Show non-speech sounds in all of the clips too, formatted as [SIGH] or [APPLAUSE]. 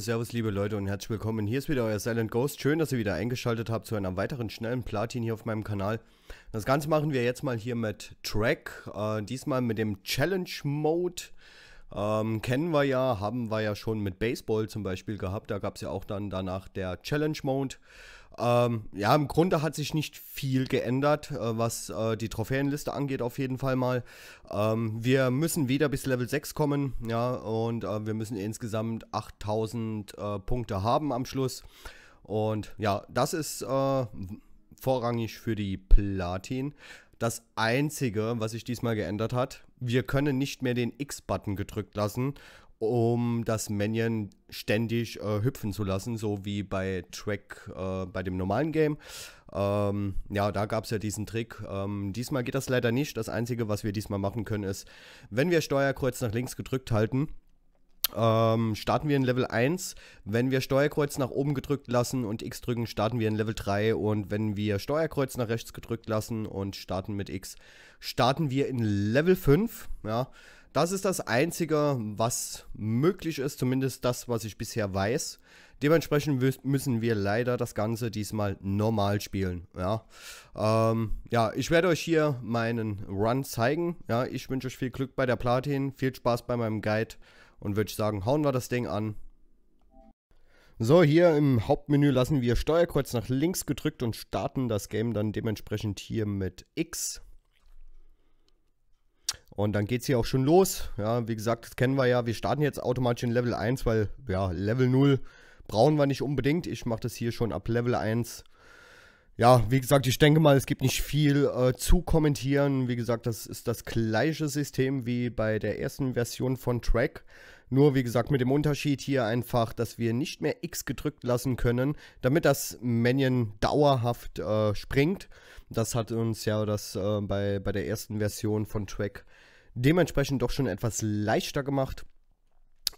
servus liebe Leute und herzlich willkommen. Hier ist wieder euer Silent Ghost. Schön, dass ihr wieder eingeschaltet habt zu einem weiteren schnellen Platin hier auf meinem Kanal. Das Ganze machen wir jetzt mal hier mit Track. Äh, diesmal mit dem Challenge Mode. Ähm, kennen wir ja, haben wir ja schon mit Baseball zum Beispiel gehabt. Da gab es ja auch dann danach der Challenge Mode. Ähm, ja, im Grunde hat sich nicht viel geändert, äh, was äh, die Trophäenliste angeht, auf jeden Fall mal. Ähm, wir müssen wieder bis Level 6 kommen, ja, und äh, wir müssen insgesamt 8000 äh, Punkte haben am Schluss. Und ja, das ist äh, vorrangig für die Platin. Das Einzige, was sich diesmal geändert hat, wir können nicht mehr den X-Button gedrückt lassen, um das Minion ständig äh, hüpfen zu lassen, so wie bei Track, äh, bei dem normalen Game. Ähm, ja, da gab es ja diesen Trick. Ähm, diesmal geht das leider nicht. Das Einzige, was wir diesmal machen können, ist, wenn wir Steuerkreuz nach links gedrückt halten, ähm, starten wir in Level 1. Wenn wir Steuerkreuz nach oben gedrückt lassen und X drücken, starten wir in Level 3. Und wenn wir Steuerkreuz nach rechts gedrückt lassen und starten mit X, starten wir in Level 5. Ja, das ist das Einzige, was möglich ist, zumindest das, was ich bisher weiß. Dementsprechend müssen wir leider das Ganze diesmal normal spielen. Ja, ähm, ja ich werde euch hier meinen Run zeigen. Ja, ich wünsche euch viel Glück bei der Platin, viel Spaß bei meinem Guide und würde ich sagen, hauen wir das Ding an. So, hier im Hauptmenü lassen wir Steuerkreuz nach links gedrückt und starten das Game dann dementsprechend hier mit X. Und dann geht es hier auch schon los. Ja, wie gesagt, das kennen wir ja. Wir starten jetzt automatisch in Level 1, weil ja, Level 0 brauchen wir nicht unbedingt. Ich mache das hier schon ab Level 1 ja, wie gesagt, ich denke mal, es gibt nicht viel äh, zu kommentieren. Wie gesagt, das ist das gleiche System wie bei der ersten Version von Track. Nur wie gesagt, mit dem Unterschied hier einfach, dass wir nicht mehr X gedrückt lassen können, damit das Minion dauerhaft äh, springt. Das hat uns ja das äh, bei, bei der ersten Version von Track dementsprechend doch schon etwas leichter gemacht.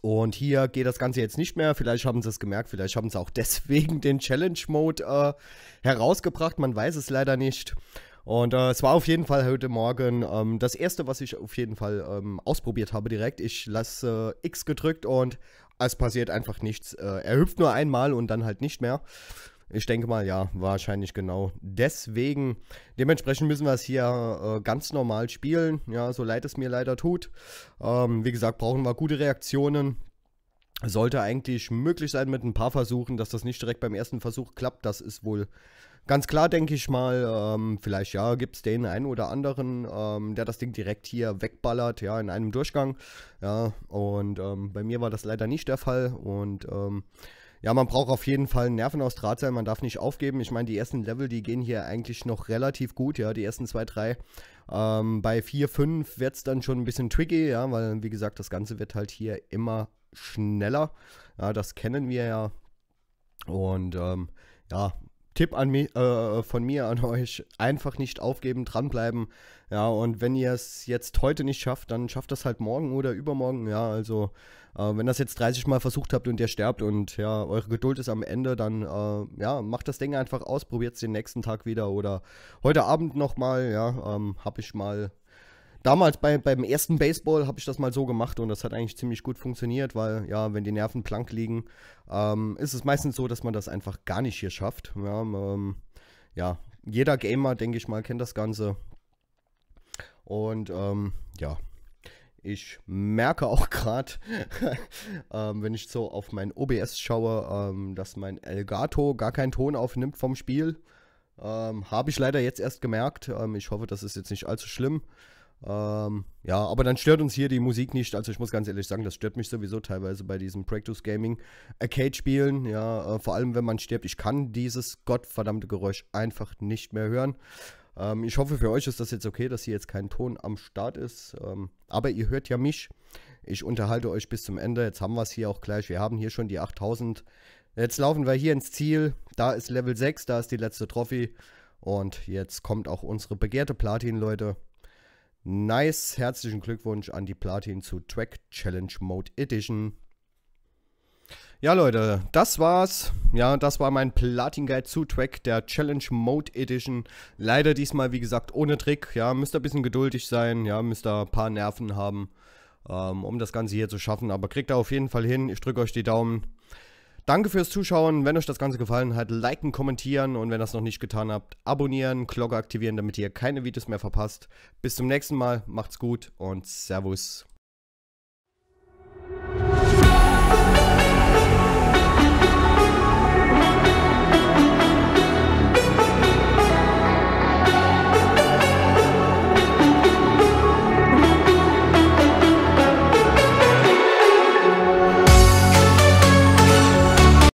Und hier geht das Ganze jetzt nicht mehr. Vielleicht haben sie es gemerkt, vielleicht haben sie auch [LAUGHS] deswegen den Challenge-Mode äh, herausgebracht. Man weiß es leider nicht. Und äh, es war auf jeden Fall heute Morgen ähm, das erste, was ich auf jeden Fall ähm, ausprobiert habe direkt. Ich lasse äh, X gedrückt und es passiert einfach nichts. Äh, er hüpft nur einmal und dann halt nicht mehr. Ich denke mal, ja, wahrscheinlich genau. Deswegen, dementsprechend müssen wir es hier äh, ganz normal spielen. Ja, so leid es mir leider tut. Ähm, wie gesagt, brauchen wir gute Reaktionen. Sollte eigentlich möglich sein mit ein paar Versuchen, dass das nicht direkt beim ersten Versuch klappt. Das ist wohl ganz klar, denke ich mal. Ähm, vielleicht, ja, gibt es den einen oder anderen, ähm, der das Ding direkt hier wegballert, ja, in einem Durchgang. Ja, und ähm, bei mir war das leider nicht der Fall. Und ähm, ja, man braucht auf jeden Fall einen Nervenaustrat sein, man darf nicht aufgeben. Ich meine, die ersten Level, die gehen hier eigentlich noch relativ gut, ja, die ersten zwei, drei. Ähm, bei vier, fünf wird es dann schon ein bisschen tricky, ja, weil, wie gesagt, das Ganze wird halt hier immer schneller. Ja, das kennen wir ja. Und ähm, ja, Tipp an mich, äh, von mir an [LAUGHS] euch, einfach nicht aufgeben, dranbleiben. Ja, und wenn ihr es jetzt heute nicht schafft, dann schafft das halt morgen oder übermorgen. Ja, also äh, wenn das jetzt 30 Mal versucht habt und ihr sterbt und ja, eure Geduld ist am Ende, dann äh, ja, macht das Ding einfach aus, probiert es den nächsten Tag wieder oder heute Abend nochmal. Ja, ähm, hab ich mal damals bei, beim ersten Baseball habe ich das mal so gemacht und das hat eigentlich ziemlich gut funktioniert, weil ja, wenn die Nerven plank liegen, ähm, ist es meistens so, dass man das einfach gar nicht hier schafft. Ja, ähm, ja jeder Gamer, denke ich mal, kennt das Ganze. Und ähm, ja, ich merke auch gerade, [LAUGHS] ähm, wenn ich so auf mein OBS schaue, ähm, dass mein Elgato gar keinen Ton aufnimmt vom Spiel. Ähm, Habe ich leider jetzt erst gemerkt. Ähm, ich hoffe, das ist jetzt nicht allzu schlimm. Ähm, ja, aber dann stört uns hier die Musik nicht. Also ich muss ganz ehrlich sagen, das stört mich sowieso teilweise bei diesen Practice Gaming Arcade-Spielen. Ja, äh, vor allem wenn man stirbt. Ich kann dieses gottverdammte Geräusch einfach nicht mehr hören. Ähm, ich hoffe für euch ist das jetzt okay, dass hier jetzt kein Ton am Start ist. Ähm, aber ihr hört ja mich. Ich unterhalte euch bis zum Ende. Jetzt haben wir es hier auch gleich. Wir haben hier schon die 8000. Jetzt laufen wir hier ins Ziel. Da ist Level 6, da ist die letzte Trophy. Und jetzt kommt auch unsere begehrte Platin, Leute. Nice, herzlichen Glückwunsch an die Platin zu Track Challenge Mode Edition. Ja, Leute, das war's. Ja, das war mein Platin Guide zu Track, der Challenge Mode Edition. Leider diesmal, wie gesagt, ohne Trick. Ja, müsst ihr ein bisschen geduldig sein. Ja, müsst ihr ein paar Nerven haben, ähm, um das Ganze hier zu schaffen. Aber kriegt ihr auf jeden Fall hin. Ich drücke euch die Daumen. Danke fürs Zuschauen. Wenn euch das Ganze gefallen hat, liken, kommentieren und wenn ihr das noch nicht getan habt, abonnieren, Glocke aktivieren, damit ihr keine Videos mehr verpasst. Bis zum nächsten Mal, macht's gut und Servus.